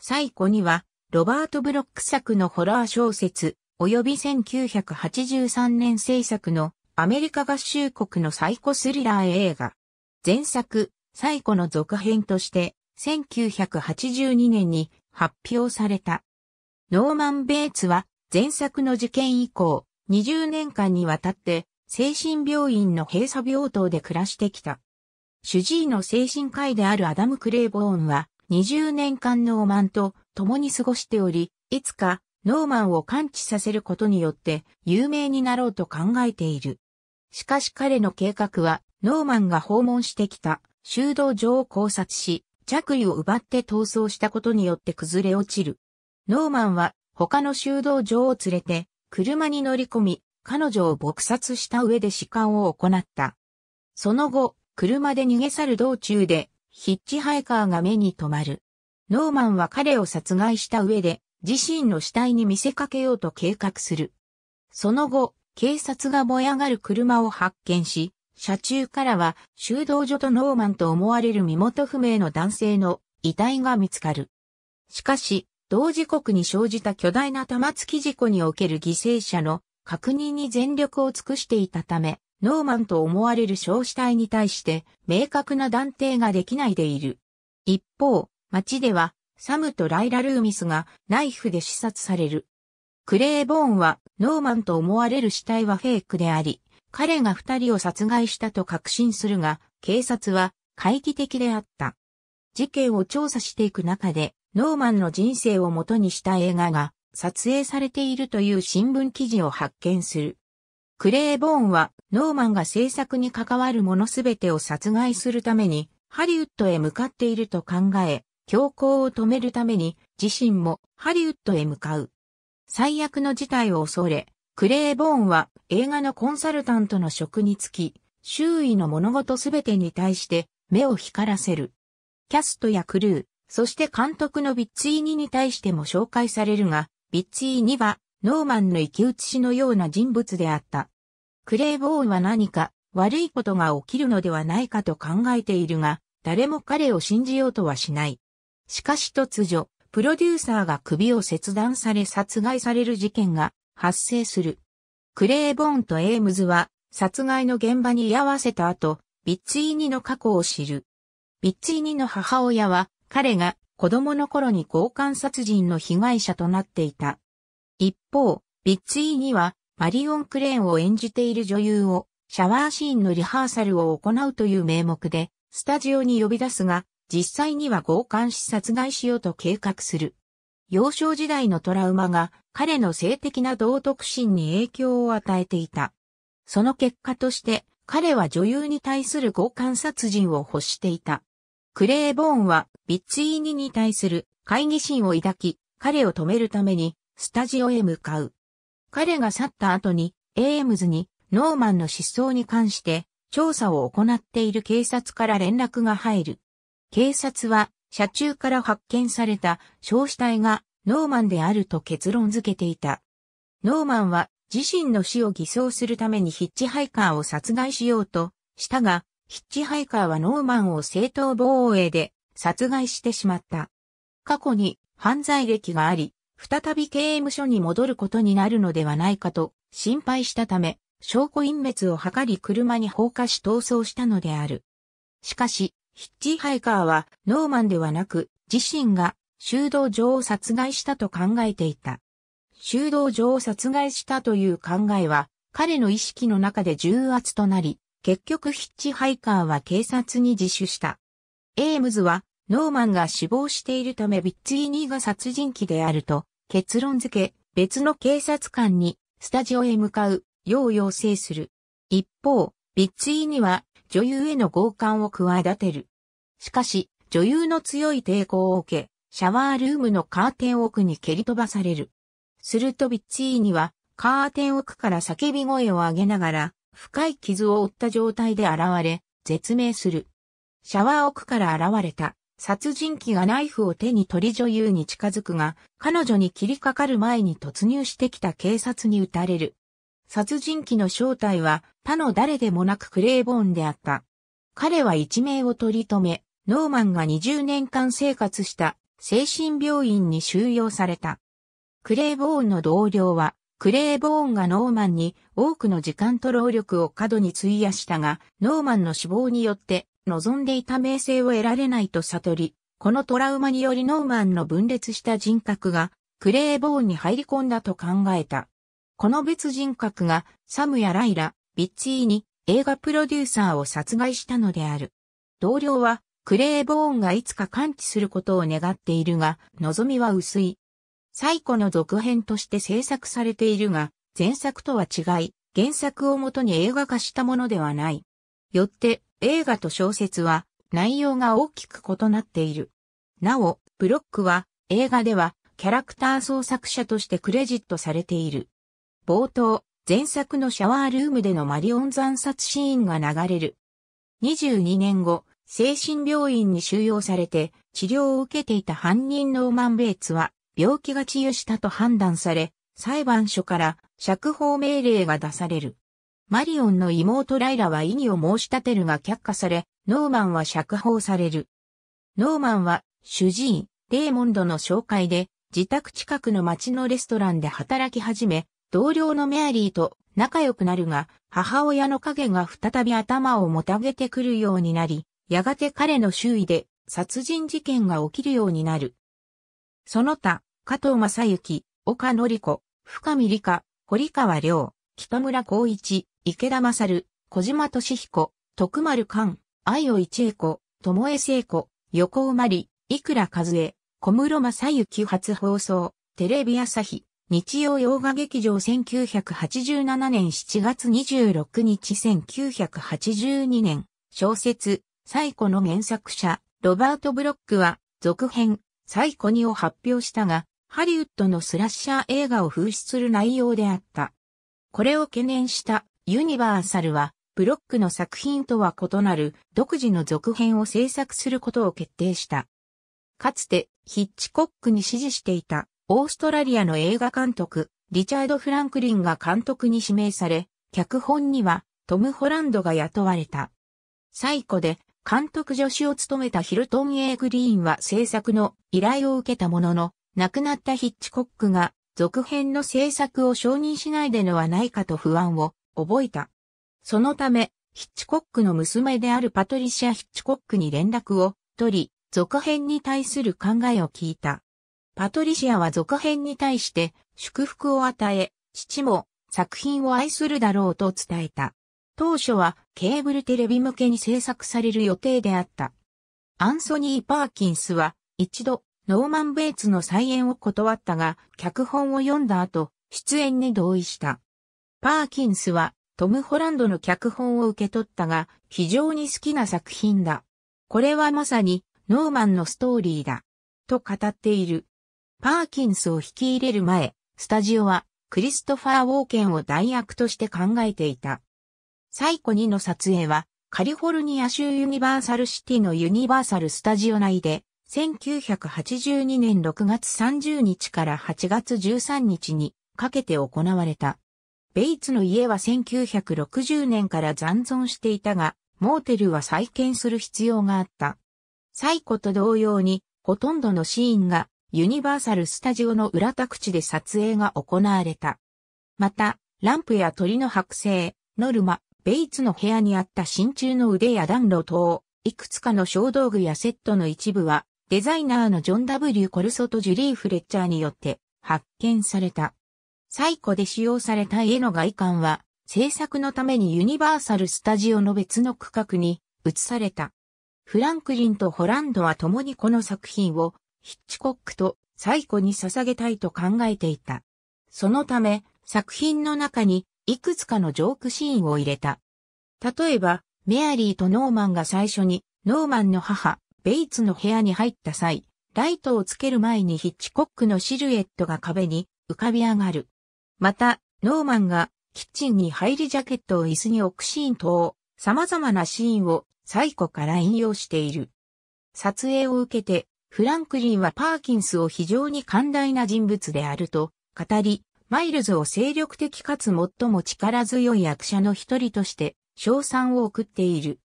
最古には、ロバート・ブロック作のホラー小説、及び1983年制作のアメリカ合衆国のサイコスリラー映画。前作、最古の続編として、1982年に発表された。ノーマン・ベイツは、前作の事件以降、20年間にわたって、精神病院の閉鎖病棟で暮らしてきた。主治医の精神科医であるアダム・クレイボーンは、20年間ノーマンと共に過ごしており、いつかノーマンを感知させることによって有名になろうと考えている。しかし彼の計画は、ノーマンが訪問してきた修道場を考察し、着衣を奪って逃走したことによって崩れ落ちる。ノーマンは他の修道場を連れて車に乗り込み、彼女を撲殺した上で死官を行った。その後、車で逃げ去る道中でヒッチハイカーが目に留まる。ノーマンは彼を殺害した上で、自身の死体に見せかけようと計画する。その後、警察が燃え上がる車を発見し、車中からは修道所とノーマンと思われる身元不明の男性の遺体が見つかる。しかし、同時刻に生じた巨大な玉突き事故における犠牲者の確認に全力を尽くしていたため、ノーマンと思われる少死体に対して明確な断定ができないでいる。一方、街ではサムとライラ・ルーミスがナイフで刺殺される。クレーボーンはノーマンと思われる死体はフェイクであり、彼が二人を殺害したと確信するが、警察は懐疑的であった。事件を調査していく中で、ノーマンの人生を元にした映画が撮影されているという新聞記事を発見する。クレーボーンはノーマンが制作に関わるのすべてを殺害するためにハリウッドへ向かっていると考え、強行を止めるために自身もハリウッドへ向かう。最悪の事態を恐れ、クレーボーンは映画のコンサルタントの職に就き、周囲の物事すべてに対して目を光らせる。キャストやクルー、そして監督のビッツィーニに対しても紹介されるが、ビッツィーニはノーマンの生き写しのような人物であった。クレイボーンは何か悪いことが起きるのではないかと考えているが、誰も彼を信じようとはしない。しかし突如、プロデューサーが首を切断され殺害される事件が発生する。クレイボーンとエイムズは殺害の現場に居合わせた後、ビッツイニの過去を知る。ビッツイニの母親は彼が子供の頃に強姦殺人の被害者となっていた。方、ビッツイーには、マリオン・クレーンを演じている女優を、シャワーシーンのリハーサルを行うという名目で、スタジオに呼び出すが、実際には強姦し殺害しようと計画する。幼少時代のトラウマが彼の性的な道徳心に影響を与えていた。その結果として彼は女優に対する強姦殺人を欲していた。クレーボーンはビッツイーニに対する懐疑心を抱き、彼を止めるためにスタジオへ向かう。彼が去った後に、エームズに、ノーマンの失踪に関して、調査を行っている警察から連絡が入る。警察は、車中から発見された焼死体がノーマンであると結論付けていた。ノーマンは自身の死を偽装するためにヒッチハイカーを殺害しようとしたが、ヒッチハイカーはノーマンを正当防衛で殺害してしまった。過去に犯罪歴があり、再び刑務所に戻ることになるのではないかと心配したため、証拠隠滅を図り車に放火し逃走したのである。しかし、ヒッチハイカーはノーマンではなく自身が修道場を殺害したと考えていた。修道場を殺害したという考えは彼の意識の中で重圧となり、結局ヒッチハイカーは警察に自首した。エイムズはノーマンが死亡しているためビッツィニーが殺人鬼であると結論付け別の警察官にスタジオへ向かうよう要請する。一方、ビッツィーは女優への強姦を企てる。しかし、女優の強い抵抗を受け、シャワールームのカーテン奥に蹴り飛ばされる。するとビッツィーはカーテン奥から叫び声を上げながら深い傷を負った状態で現れ、絶命する。シャワー奥から現れた殺人鬼がナイフを手に取り女優に近づくが、彼女に切りかかる前に突入してきた警察に撃たれる。殺人鬼の正体は他の誰でもなくクレイボーンであった。彼は一命を取り留め、ノーマンが20年間生活した精神病院に収容された。クレイボーンの同僚は、クレイボーンがノーマンに多くの時間と労力を過度に費やしたが、ノーマンの死亡によって望んでいた名声を得られないと悟り、このトラウマによりノーマンの分裂した人格がクレーボーンに入り込んだと考えた。この別人格がサムやライラ、ビッィーに映画プロデューサーを殺害したのである。同僚はクレーボーンがいつか完治することを願っているが、望みは薄い。最古の続編として制作されているが、前作とは違い、原作をもとに映画化したものではない。よって、映画と小説は内容が大きく異なっている。なお、ブロックは映画ではキャラクター創作者としてクレジットされている。冒頭、前作のシャワールームでのマリオン惨殺シーンが流れる。22年後、精神病院に収容されて治療を受けていた犯人のーマン・ベイツは病気が治癒したと判断され、裁判所から釈放命令が出される。マリオンの妹ライラは異議を申し立てるが却下され、ノーマンは釈放される。ノーマンは、主治医、レーモンドの紹介で、自宅近くの町のレストランで働き始め、同僚のメアリーと仲良くなるが、母親の影が再び頭をもたげてくるようになり、やがて彼の周囲で殺人事件が起きるようになる。その他、加藤正幸、岡典子、深見理香、堀川亮、北村光一、池田勝、小島敏彦、徳丸寛、愛尾一恵子、友江聖子、横尾まり、いくら和恵、小室正幸初放送、テレビ朝日、日曜洋画劇場1987年7月26日1982年、小説、最古の原作者、ロバート・ブロックは、続編、最古にを発表したが、ハリウッドのスラッシャー映画を風刺する内容であった。これを懸念したユニバーサルは、ブロックの作品とは異なる独自の続編を制作することを決定した。かつてヒッチコックに支持していたオーストラリアの映画監督リチャード・フランクリンが監督に指名され、脚本にはトム・ホランドが雇われた。最古で監督助手を務めたヒルトン・エイ・グリーンは制作の依頼を受けたものの、亡くなったヒッチコックが続編の制作を承認しないでのはないかと不安を覚えた。そのため、ヒッチコックの娘であるパトリシア・ヒッチコックに連絡を取り、続編に対する考えを聞いた。パトリシアは続編に対して祝福を与え、父も作品を愛するだろうと伝えた。当初はケーブルテレビ向けに制作される予定であった。アンソニー・パーキンスは一度ノーマン・ベイツの再演を断ったが、脚本を読んだ後、出演に同意した。パーキンスは、トム・ホランドの脚本を受け取ったが、非常に好きな作品だ。これはまさに、ノーマンのストーリーだ。と語っている。パーキンスを引き入れる前、スタジオは、クリストファー・ウォーケンを代役として考えていた。最古にの撮影は、カリフォルニア州ユニバーサルシティのユニバーサルスタジオ内で1982年6月30日から8月13日にかけて行われた。ベイツの家は1960年から残存していたが、モーテルは再建する必要があった。最古と同様に、ほとんどのシーンがユニバーサル・スタジオの裏宅地で撮影が行われた。また、ランプや鳥の剥製、ノルマ、ベイツの部屋にあった真鍮の腕や暖炉等、いくつかの小道具やセットの一部は、デザイナーのジョン・ W・ コルソとジュリー・フレッチャーによって発見された。最古で使用された絵の外観は、制作のためにユニバーサル・スタジオの別の区画に移された。フランクリンとホランドは共にこの作品をヒッチコックと最古に捧げたいと考えていた。そのため、作品の中にいくつかのジョークシーンを入れた。例えば、メアリーとノーマンが最初に、ノーマンの母、ベイツの部屋に入った際、ライトをつける前にヒッチコックのシルエットが壁に浮かび上がる。また、ノーマンがキッチンに入りジャケットを椅子に置くシーン等、様々なシーンをサイコから引用している。撮影を受けて、フランクリンはパーキンスを非常に寛大な人物であると語り、マイルズを精力的かつ最も力強い役者の一人として、賞賛を送っている。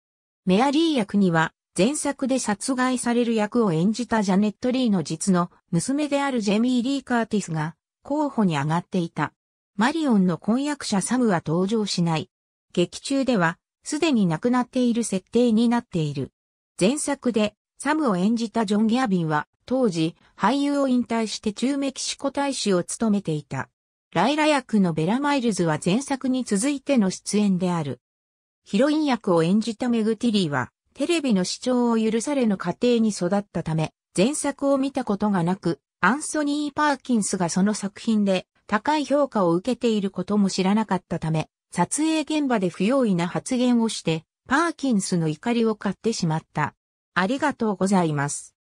メアリー役には、前作で殺害される役を演じたジャネット・リーの実の娘であるジェミー・リー・カーティスが候補に上がっていた。マリオンの婚約者サムは登場しない。劇中ではすでに亡くなっている設定になっている。前作でサムを演じたジョン・ギャビンは当時俳優を引退して中メキシコ大使を務めていた。ライラ役のベラ・マイルズは前作に続いての出演である。ヒロイン役を演じたメグ・ティリーはテレビの視聴を許されぬ家庭に育ったため、前作を見たことがなく、アンソニー・パーキンスがその作品で高い評価を受けていることも知らなかったため、撮影現場で不用意な発言をして、パーキンスの怒りを買ってしまった。ありがとうございます。